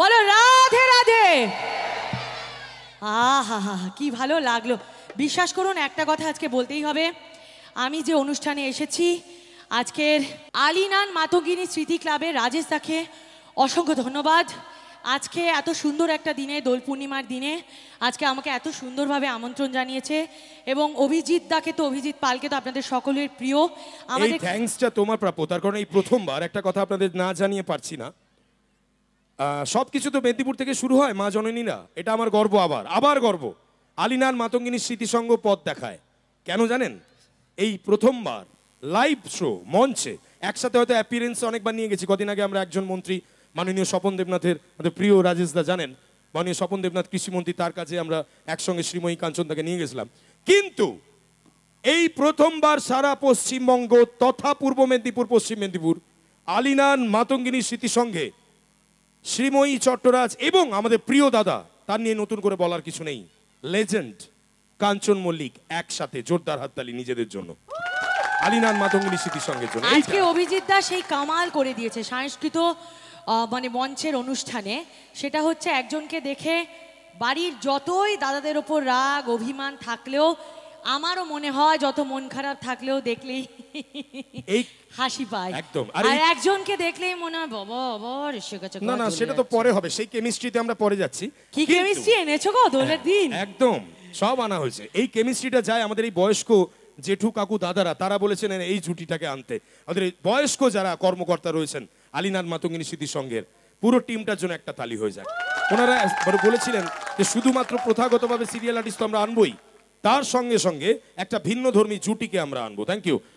বলো রাধে রাধে আহা হা কি ভালো লাগলো বিশ্বাস করুন একটা কথা আজকে বলতেই হবে আমি যে অনুষ্ঠানে এসেছি আজকের আলিনান মাতঙ্গিনী স্মৃতি ক্লাবে রাজেশ দাকে অসংখ্য ধন্যবাদ আজকে এত সুন্দর একটা দিনে দোল পূর্ণিমার দিনে আজকে আমাকে এত সুন্দরভাবে আমন্ত্রণ জানিয়েছে এবং অভিজিৎ দাকে তো অভিজিৎ পালকে তো আপনাদের সকলের প্রিয় আমাদের থ্যাংকসটা তোমার প্রাপ্য তার কারণ এই প্রথমবার একটা কথা আপনাদের না জানিয়ে পারছি না সব কিছু তো মেদিনীপুর থেকে শুরু হয় মা জননীরা এটা আমার গর্ব আবার আবার গর্ব আলিনার মাতঙ্গিনীর স্মৃতিসঙ্গ পথ দেখায় কেন জানেন এই প্রথমবার লাইভ শো মঞ্চে একসাথে হয়তো অ্যাপিয়ারেন্স অনেকবার নিয়ে গেছি কদিন আগে আমরা একজন মন্ত্রী মাননীয় স্বপন দেবনাথের আমাদের প্রিয় রাজেশদা জানেন মাননীয় স্বপন দেবনাথ কৃষিমন্ত্রী তার কাছে আমরা একসঙ্গে শ্রীময়ী কাঞ্চনদাকে নিয়ে গেছিলাম কিন্তু এই প্রথমবার সারা পশ্চিমবঙ্গ তথা পূর্ব মেদিনীপুর পশ্চিম মেদিনীপুর আলিনান মাতঙ্গিনী স্মৃতিসঙ্গে শ্রীময়ী চট্টরাজ এবং আমাদের প্রিয় দাদা তার নিয়ে নতুন করে বলার কিছু নেই লেজেন্ড কাঞ্চন মল্লিক একসাথে জোরদার হাততালি নিজেদের জন্য আলিনান মাতঙ্গুলি স্মৃতির সঙ্গে জন্য আজকে অভিজিৎ দাস সেই কামাল করে দিয়েছে সংস্কৃত মানে মঞ্চের অনুষ্ঠানে সেটা হচ্ছে একজনকে দেখে বাড়ির যতই দাদাদের ওপর রাগ অভিমান থাকলেও আমারও মনে হয় যত মন খারাপ থাকলেও দেখলেই এই হাসি পায় একদম আর একজনকে দেখলেই মনে হয় বাবা আবার এসে না না সেটা তো আচ্ছা। পরে হবে সেই কেমিস্ট্রিতে আমরা পরে যাচ্ছি কি কেমিস্ট্রি এনেছো গো দোলের হ্যাঁ, দিন একদম সব আনা হয়েছে এই কেমিস্ট্রিটা যায় আমাদের এই বয়স্ক জেঠু কাকু দাদারা তারা বলেছেন এই জুটিটাকে আনতে আমাদের বয়স্ক যারা কর্মকর্তা রয়েছেন আলিনাথ মাতঙ্গিনী স্মৃতি সঙ্গের পুরো টিমটার জন্য একটা তালি হয়ে যায় ওনারা বলেছিলেন যে শুধুমাত্র প্রথাগতভাবে সিরিয়াল আর্টিস্ট তো আমরা আনবই তার সঙ্গে সঙ্গে একটা ভিন্ন ধর্মী জুটিকে আমরা আনবো থ্যাংক ইউ